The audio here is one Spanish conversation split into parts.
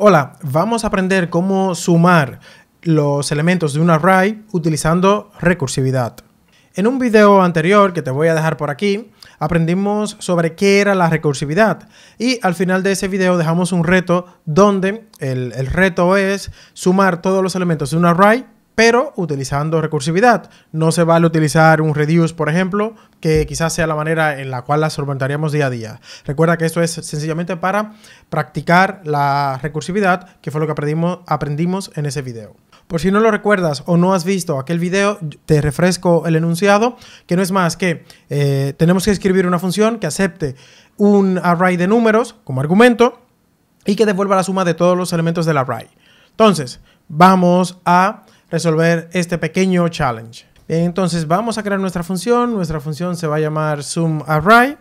Hola, vamos a aprender cómo sumar los elementos de un array utilizando recursividad. En un video anterior que te voy a dejar por aquí, aprendimos sobre qué era la recursividad y al final de ese video dejamos un reto donde el, el reto es sumar todos los elementos de un array pero utilizando recursividad. No se vale utilizar un reduce, por ejemplo, que quizás sea la manera en la cual la solventaríamos día a día. Recuerda que esto es sencillamente para practicar la recursividad, que fue lo que aprendimos, aprendimos en ese video. Por si no lo recuerdas o no has visto aquel video, te refresco el enunciado, que no es más que eh, tenemos que escribir una función que acepte un array de números como argumento y que devuelva la suma de todos los elementos del array. Entonces, vamos a resolver este pequeño challenge. entonces vamos a crear nuestra función. Nuestra función se va a llamar sumArray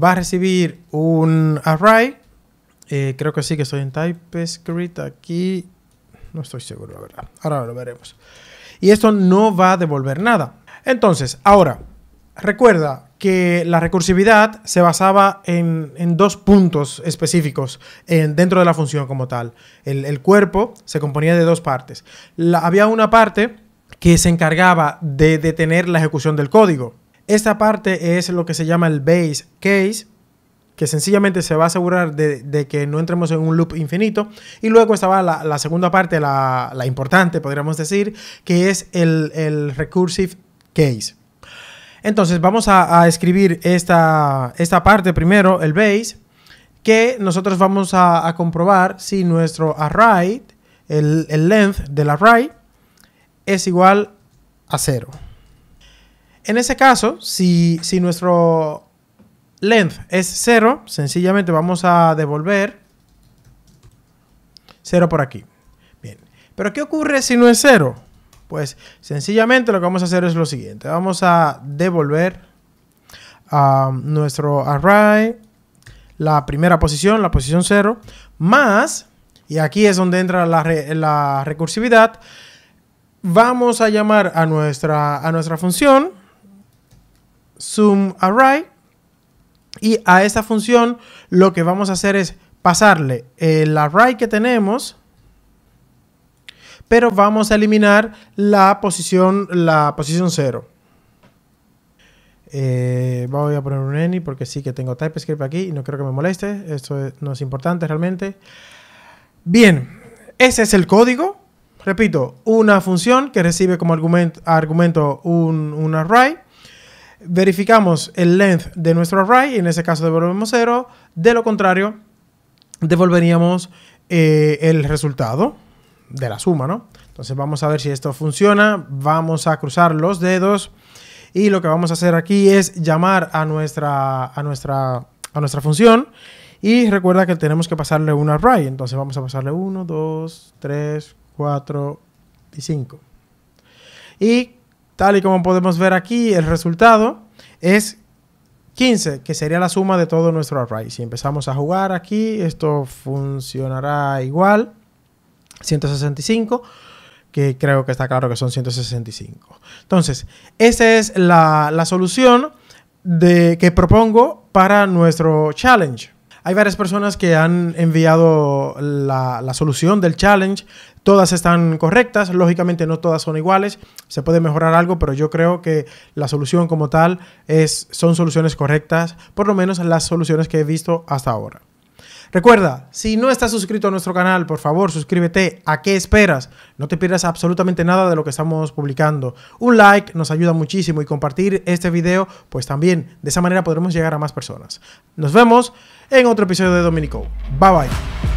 Va a recibir un array. Eh, creo que sí que estoy en TypeScript aquí. No estoy seguro, la verdad. Ahora lo veremos. Y esto no va a devolver nada. Entonces, ahora, recuerda, que la recursividad se basaba en, dos puntos específicos dentro de la función como tal. El, cuerpo se componía de dos partes. había una parte que se encargaba de detener la ejecución del código. Esta parte es lo que se llama el base case, que sencillamente se va a asegurar de, que no entremos en un loop infinito. Y luego estaba la, segunda parte, la, importante, podríamos decir, que es el, el recursive case. Entonces vamos a, escribir esta, parte primero, el base, que nosotros vamos a, comprobar si nuestro array, el, el length del array, es igual a cero. En ese caso, si, si nuestro length es cero, sencillamente vamos a devolver 0 por aquí. Bien. Pero ¿qué ocurre si no es cero?, pues sencillamente lo que vamos a hacer es lo siguiente. Vamos a devolver a um, nuestro array la primera posición, la posición 0, más, y aquí es donde entra la, recursividad, vamos a llamar a nuestra, a nuestra función sumarray, array y a esta función lo que vamos a hacer es pasarle el array que tenemos pero vamos a eliminar la posición, la posición 0. Eh, voy a poner un any porque sí que tengo TypeScript aquí y no creo que me moleste. Esto no es importante realmente. Bien, ese es el código. Repito, una función que recibe como argumento, argumento un, array. Verificamos el length de nuestro array, y en ese caso devolvemos 0. De lo contrario, devolveríamos eh, el resultado de la suma, ¿no? Entonces vamos a ver si esto funciona, vamos a cruzar los dedos y lo que vamos a hacer aquí es llamar a nuestra, a nuestra, a nuestra función y recuerda que tenemos que pasarle un array, entonces vamos a pasarle 1, 2, 3, 4 y 5. Y tal y como podemos ver aquí, el resultado es 15, que sería la suma de todo nuestro array. Si empezamos a jugar aquí, esto funcionará igual. 165, que creo que está claro que son 165. Entonces, esa es la, solución de, que propongo para nuestro challenge. Hay varias personas que han enviado la, la, solución del challenge. Todas están correctas. Lógicamente no todas son iguales. Se puede mejorar algo, pero yo creo que la solución como tal es, son soluciones correctas. Por lo menos las soluciones que he visto hasta ahora. Recuerda, si no estás suscrito a nuestro canal, por favor, suscríbete. ¿A qué esperas? No te pierdas absolutamente nada de lo que estamos publicando. Un like nos ayuda muchísimo y compartir este video, pues también de esa manera podremos llegar a más personas. Nos vemos en otro episodio de Dominico. Bye bye.